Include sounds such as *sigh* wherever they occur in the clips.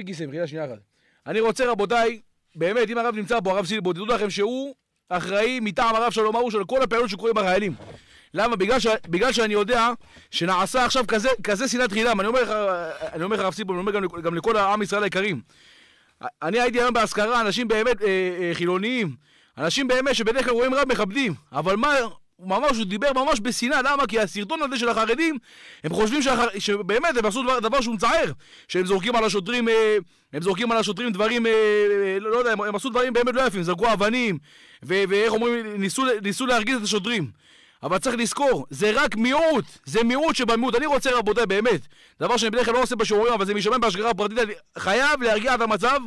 גיסא, מחילה שנייה אחת. אני רוצה, רבותיי, באמת, אם הרב נמצא פה, הרב סילבו, תדעו לכם שהוא אחראי מטעם הרב שלום ארוש על כל הפעילות שקורים בחיילים. למה? בגלל, ש... בגלל שאני יודע שנעשה עכשיו כזה, כזה שנאת חינם. אני אומר לך, אה, אני אומר לך, הרב סילבו, אני אומר גם, גם לכל העם ישראל היקרים. אה, אני הייתי היום באזכרה, אנשים באמת אה, אה, חילוניים, אנשים באמת שבדרך כלל רואים רב מכבדים, אבל מה, הוא ממש, הוא דיבר ממש בשנאה, למה? כי הסרטון הזה של החרדים, הם חושבים שהחר... שבאמת הם עשו דבר, דבר שהוא מצער, שהם זורקים על השוטרים, אה, הם זורקים על השוטרים דברים, אה, אה, לא יודע, הם, הם עשו דברים באמת לא יפים, זרקו אבנים, ו- ואיך אומרים, ניסו, ניסו להרגיז את השוטרים. אבל צריך לזכור, זה רק מיעוט, זה מיעוט שבמיעוט. אני רוצה, רבותיי, באמת, דבר שאני בדרך כלל לא עושה בשיעורים, אבל זה משמש בהשגרה פרטית, אני חייב להרגיע את המצב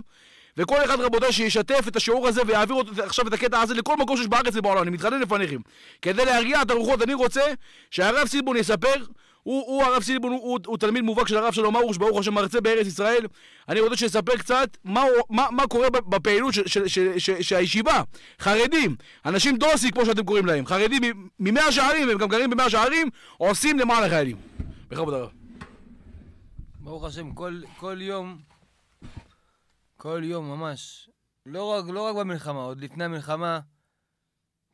וכל אחד, רבותיי, שישתף את השיעור הזה ויעביר אותו עכשיו את הקטע הזה לכל מקום שיש בארץ ובעולם, אני מתחנן לפניכם. כדי להרגיע את הרוחות, אני רוצה שהרב סילבון יספר הוא, הוא הרב סילבון, הוא, הוא, הוא תלמיד מובהק של הרב שלום ארוש, ברוך השם מרצה בארץ ישראל. אני רוצה שיספר קצת מה, מה, מה קורה בפעילות של, של, של, של, של הישיבה. חרדים, אנשים דוסי כמו שאתם קוראים להם, חרדים ממאה שערים, הם גם גרים במאה שערים, עושים למען החיילים. בכבוד הרב. ברוך השם, כל, כל יום כל יום ממש. לא רק, לא רק במלחמה, עוד לפני המלחמה,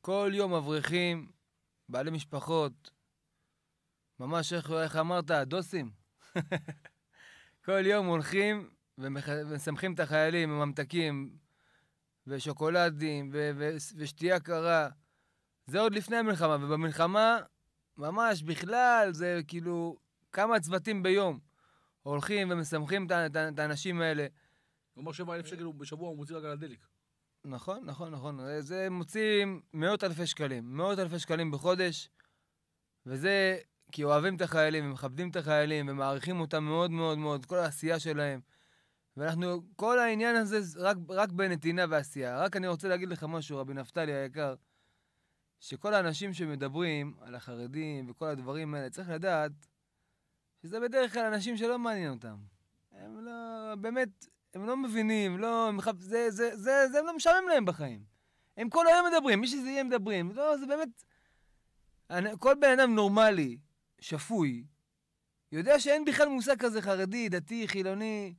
כל יום אברכים, בעלי משפחות, ממש איך, איך אמרת, הדוסים? *laughs* כל יום הולכים ומשמחים את החיילים עם ממתקים ושוקולדים ו- ו- ושתייה קרה. זה עוד לפני המלחמה, ובמלחמה, ממש בכלל, זה כאילו כמה צוותים ביום הולכים ומשמחים את האנשים האלה. כלומר אמר 7,000 שקל בשבוע הוא מוציא רק על הדלק. נכון, נכון, נכון. זה מוציאים מאות אלפי שקלים. מאות אלפי שקלים בחודש, וזה כי אוהבים את החיילים ומכבדים את החיילים ומעריכים אותם מאוד מאוד מאוד, כל העשייה שלהם. ואנחנו, כל העניין הזה רק, רק בנתינה ועשייה. רק אני רוצה להגיד לך משהו, רבי נפתלי היקר, שכל האנשים שמדברים על החרדים וכל הדברים האלה, צריך לדעת שזה בדרך כלל אנשים שלא מעניין אותם. הם לא... באמת, הם לא מבינים, לא, הם חפ... זה, זה, זה, זה, הם לא משעמם להם בחיים. הם כל היום מדברים, מי שזה יהיה מדברים. לא, זה באמת... אני, כל בן אדם נורמלי, שפוי, יודע שאין בכלל מושג כזה חרדי, דתי, חילוני,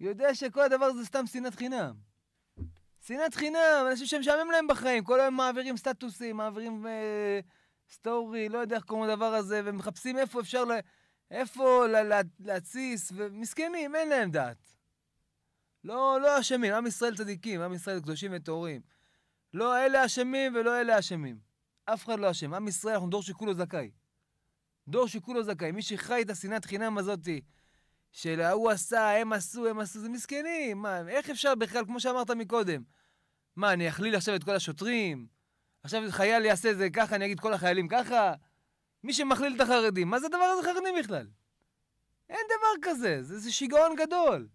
יודע שכל הדבר הזה סתם שנאת חינם. שנאת חינם, אנשים שמשעמם להם בחיים, כל היום מעבירים סטטוסים, מעבירים אה, סטורי, לא יודע איך קוראים לדבר הזה, ומחפשים איפה אפשר, לה, איפה לה, לה, להתסיס, ומסכנים, אין להם דעת. לא, לא אשמים, עם ישראל צדיקים, עם ישראל קדושים וטהורים. לא אלה אשמים ולא אלה אשמים. אף אחד לא אשם. עם ישראל, אנחנו דור שכולו זכאי. דור שכולו זכאי. מי שחי את השנאת חינם הזאתי, של ההוא עשה, הם עשו, הם עשו, זה מסכנים. מה, איך אפשר בכלל, כמו שאמרת מקודם? מה, אני אכליל עכשיו את כל השוטרים? עכשיו חייל יעשה את זה ככה, אני אגיד כל החיילים ככה? מי שמכליל את החרדים, מה זה הדבר הזה חרדים בכלל? אין דבר כזה, זה, זה שיגעון גדול.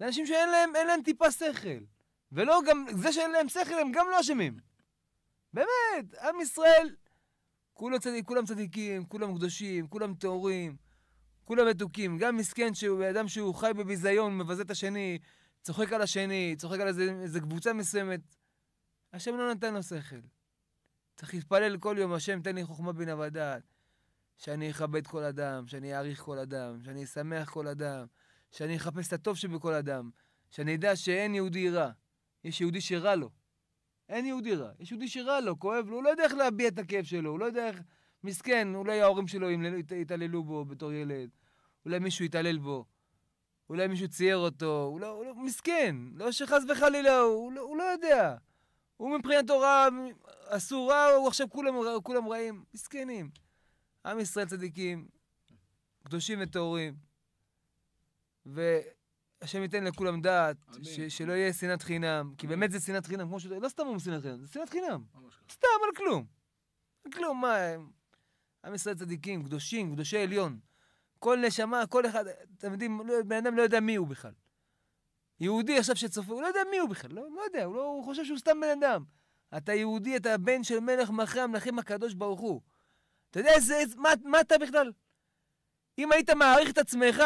לאנשים שאין להם, להם טיפה שכל. ולא גם, זה שאין להם שכל הם גם לא אשמים. באמת, עם ישראל, כולם, צדיק, כולם צדיקים, כולם קדושים, כולם טהורים, כולם מתוקים. גם מסכן שהוא אדם שהוא חי בביזיון, מבזה את השני, צוחק על השני, צוחק על איזה, איזה קבוצה מסוימת. השם לא נתן לו שכל. צריך להתפלל כל יום, השם תן לי חוכמה בינה ודעת. שאני אכבד כל אדם, שאני אעריך כל אדם, שאני אשמח כל אדם, שאני אחפש את הטוב שבכל אדם, שאני אדע שאין יהודי רע, יש יהודי שרע לו. אין יהודי רע, יש יהודי שרע לו, כואב לו, הוא לא יודע איך להביע את הכאב שלו, הוא לא יודע איך... מסכן, אולי ההורים שלו יתעללו בו בתור ילד, אולי מישהו יתעלל בו, אולי מישהו צייר אותו, הוא לא, הוא לא מסכן, לא שחס וחלילה, הוא לא, הוא לא יודע. הוא מבחינתו רע, עשו רע, הוא עכשיו כולם, כולם רעים, מסכנים. עם ישראל צדיקים, קדושים וטהורים. והשם ייתן לכולם דעת, ש- שלא יהיה שנאת חינם, כי באמת זה שנאת חינם, כמו ש... לא סתם אומרים שנאת חינם, זה שנאת חינם. סתם, על כלום. על כלום, מה, הם? עם ישראל צדיקים, קדושים, קדושי עליון. כל נשמה, כל אחד, אתם יודעים, לא, בן אדם לא יודע מי הוא בכלל. יהודי עכשיו שצופה, הוא לא יודע מי הוא בכלל, לא, לא יודע, הוא, לא, הוא חושב שהוא סתם בן אדם. אתה יהודי, אתה בן של מלך מאחרי המלכים הקדוש ברוך הוא. אתה יודע איזה, מה, מה אתה בכלל? אם היית מעריך את עצמך,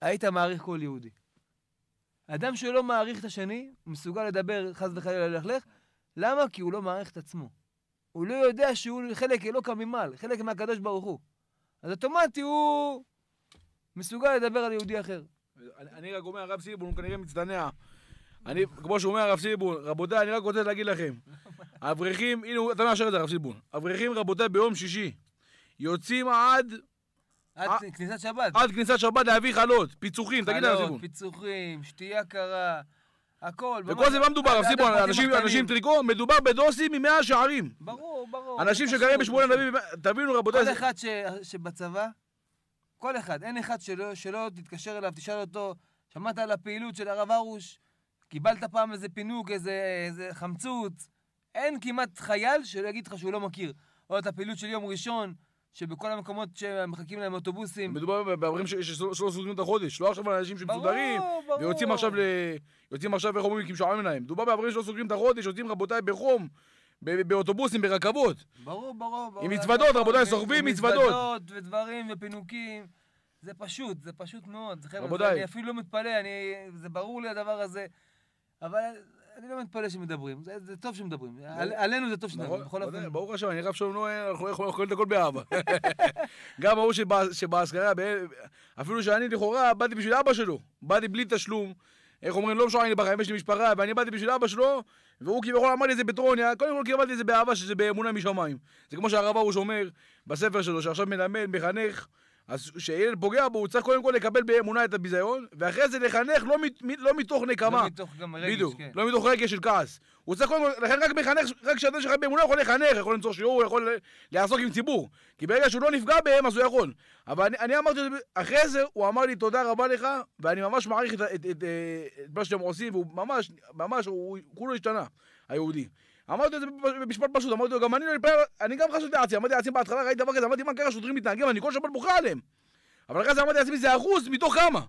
היית מעריך כל יהודי. אדם שלא מעריך את השני, מסוגל לדבר, חס וחלילה ללכלך, למה? כי הוא לא מעריך את עצמו. הוא לא יודע שהוא חלק אלוקא ממעל, חלק מהקדוש ברוך הוא. אז אוטומטי הוא מסוגל לדבר על יהודי אחר. אני, אני רק אומר, הרב סיבון הוא כנראה מצטנע. אני, כמו שהוא אומר, הרב סיבון, רבותיי, אני רק רוצה להגיד לכם, אברכים, הנה, אתה מאשר את זה, הרב סיבון, אברכים, רבותיי, ביום שישי, יוצאים עד עד אה, כניסת שבת. עד כניסת שבת להביא חלות, פיצוחים, תגיד על סיבוב. חלות, פיצוחים, שתייה קרה, הכל. וכל זה מה מדובר, סיבוב, אנשים טריקו, מדובר בדוסים ממאה שערים. ברור, ברור. אנשים שגרים בשמונה נביא, תבינו רבותיי. כל אחד שבצבא, כל אחד, אין אחד שלא תתקשר אליו, תשאל אותו, שמעת על הפעילות של הרב הרוש? קיבלת פעם איזה פינוק, איזה חמצוץ? אין כמעט חייל שלא יגיד לך שהוא לא מכיר. או את הפעילות של יום ראשון, שבכל המקומות שמחכים להם אוטובוסים... מדובר באברים שלא סוגרים את החודש, לא עכשיו אנשים שמסודרים, ויוצאים עכשיו, ל... יוצאים עכשיו, איך אומרים, כמשעמם להם. מדובר באברים שלא סוגרים את החודש, יוצאים רבותיי בחום, באוטובוסים, ברכבות. ברור, ברור, ברור. עם מצוודות, נכון, רבותיי, סוחבים מזוודות. מצוודות ודברים ופינוקים. זה פשוט, זה פשוט מאוד. רבותיי. אני אפילו לא מתפלא, אני... זה ברור לי הדבר הזה. אבל אני לא מתפלא שמדברים, זה, זה טוב שמדברים, על, עלינו זה טוב שמדברים, נכון, בכל אופן. נכון, ברוך השם, אני רב שלום שלנו, אנחנו לא יכולים את הכל באהבה. *laughs* גם ברור שבהשכרה, אפילו שאני לכאורה באתי בשביל אבא שלו, באתי בלי תשלום. איך אומרים, לא משנה, אני בחיים, יש לי משפחה, ואני באתי בשביל אבא שלו, והוא כביכול אמר לי את זה בטרוניה, קודם כל קיבלתי את זה באהבה, שזה באמונה משמיים. זה כמו שהרב ארוש אומר בספר שלו, שעכשיו מלמד, מחנך, אז כשילד פוגע בו, הוא צריך קודם כל לקבל באמונה את הביזיון, ואחרי זה לחנך לא, מת, לא מתוך נקמה. לא מתוך גם רגש, בדיוק, כן. לא מתוך רגש של כעס. הוא צריך קודם כל, לכן רק מחנך, רק כשאתה שלך באמונה יכול לחנך, יכול למצוא שיעור, הוא יכול לעסוק עם ציבור. כי ברגע שהוא לא נפגע בהם, אז הוא יכול. אבל אני, אני אמרתי, אחרי זה הוא אמר לי תודה רבה לך, ואני ממש מעריך את, את, את, את, את מה שאתם עושים, והוא ממש, ממש, הוא כולו השתנה, היהודי. אמרתי את זה במשפט פשוט, אמרתי לו, גם אני, לא אתפלל, אני גם חשבתי לעצמי, אמרתי לעצמי בהתחלה, ראיתי דבר כזה, אמרתי, מה קרה, שוטרים מתנהגים, אני כל שבת בוכה עליהם. אבל אחרי זה אמרתי לעצמי, זה אחוז, מתוך כמה?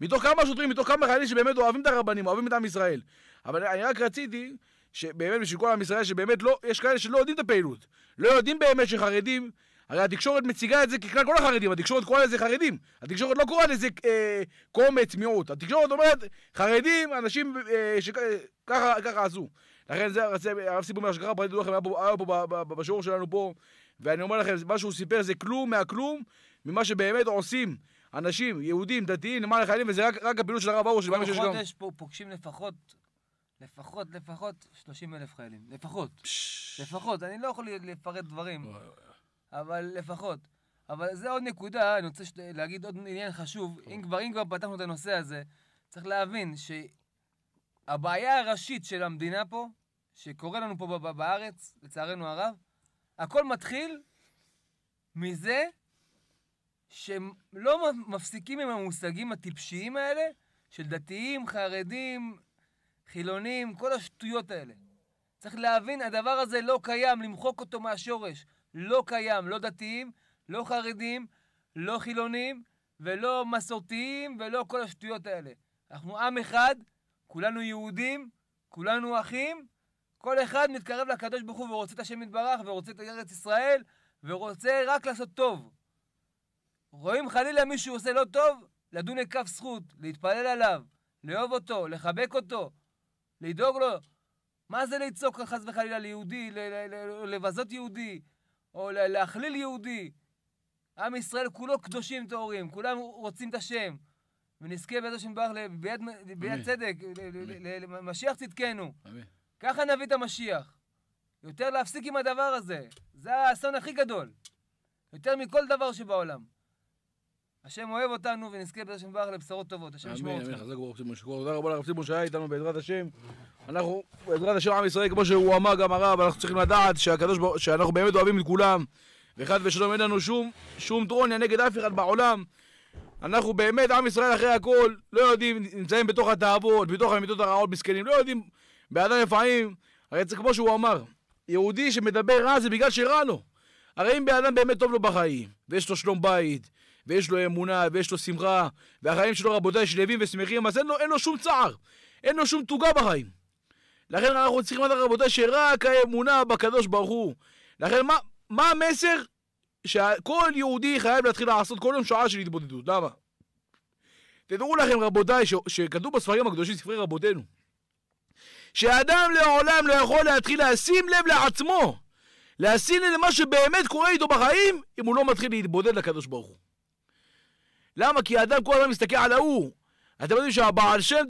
מתוך כמה שוטרים, מתוך כמה חיילים שבאמת אוהבים את הרבנים, אוהבים את עם ישראל. אבל אני רק רציתי, שבאמת בשביל כל עם ישראל, שבאמת לא, יש כאלה שלא יודעים את הפעילות. לא יודעים באמת שחרדים, הרי התקשורת מציגה את זה ככלל כל החרדים, התקשורת קוראה לזה חרדים. התקשורת לא קוראה לזה אה, קומץ, מיעוט. התקשורת אומרת, חרדים, אנשים אה, שככה עשו. לכן זה הרב סיפור מהשגחה פרטית, לכם, היה פה בשיעור שלנו פה, ואני אומר לכם, מה שהוא סיפר זה כלום מהכלום ממה שבאמת עושים אנשים, יהודים, דתיים, למען החיילים, וזה רק, רק הפעילות של הרב ארוש, שבאמת כל חודש פה פוגשים לפחות לפחות, לפחות 30 אלף חיילים. לפחות. לפחות. אני לא יכול לפרט דברים, אבל לפחות. אבל זה עוד נקודה, אני רוצה להגיד עוד עניין חשוב. אם כבר, אם כבר פתחנו את הנושא הזה, צריך להבין הבעיה הראשית של המדינה פה, שקורה לנו פה בארץ, לצערנו הרב, הכל מתחיל מזה שהם לא מפסיקים עם המושגים הטיפשיים האלה של דתיים, חרדים, חילונים, כל השטויות האלה. צריך להבין, הדבר הזה לא קיים, למחוק אותו מהשורש. לא קיים, לא דתיים, לא חרדים, לא חילונים, ולא מסורתיים, ולא כל השטויות האלה. אנחנו עם אחד, כולנו יהודים, כולנו אחים, כל אחד מתקרב לקדוש ברוך הוא ורוצה את השם יתברך, ורוצה את ארץ ישראל, ורוצה רק לעשות טוב. רואים חלילה מישהו עושה לא טוב, לדון לכף זכות, להתפלל עליו, לאהוב אותו, לחבק אותו, לדאוג לו. מה זה לצעוק חס וחלילה ליהודי, לבזות יהודי, או להכליל יהודי? עם ישראל כולו קדושים טהורים, כולם רוצים את השם, ונזכה בעזרת השם ברך ביד צדק, למשיח צדקנו. אמן. ככה נביא את המשיח. יותר להפסיק עם הדבר הזה. זה האסון הכי גדול. יותר מכל דבר שבעולם. השם אוהב אותנו ונזכה בעזרת השם ברך לבשורות טובות. השם ישמור אותנו. אמן, אמן, חזק ברוך השם תודה רבה לרב סימון שהיה איתנו בעזרת השם. אנחנו, בעזרת השם, עם ישראל, כמו שהוא אמר גם הרב, אנחנו צריכים לדעת שהקדוש ברוך, שאנחנו באמת אוהבים את כולם. ואחד ושלום אין לנו שום, שום טרוניה נגד אף אחד בעולם. אנחנו באמת, עם ישראל אחרי הכל, לא יודעים, נמצאים בתוך התאוות, בתוך האמיתות הרעות, מסכנים, לא יודעים. באדם לפעמים, הרי זה כמו שהוא אמר, יהודי שמדבר רע זה בגלל שרע לו. הרי אם באדם באמת טוב לו בחיים, ויש לו שלום בית, ויש לו אמונה, ויש לו שמחה, והחיים שלו, רבותיי, שלווים ושמחים, אז אין לו, אין לו שום צער, אין לו שום תוגה בחיים. לכן אנחנו צריכים לדעת, רבותיי, שרק האמונה בקדוש ברוך הוא. לכן מה, מה המסר? שכל יהודי חייב להתחיל לעשות כל יום שעה של התבודדות. למה? תדעו לכם, רבותיי, ש... שכתוב בספרים הקדושים, ספרי רבותינו, שאדם לעולם לא יכול להתחיל לשים לב לעצמו, לשים לב למה שבאמת קורה איתו בחיים, אם הוא לא מתחיל להתבודד לקדוש ברוך הוא. למה? כי האדם כל הזמן מסתכל על ההוא. אתם יודעים שהבעל שם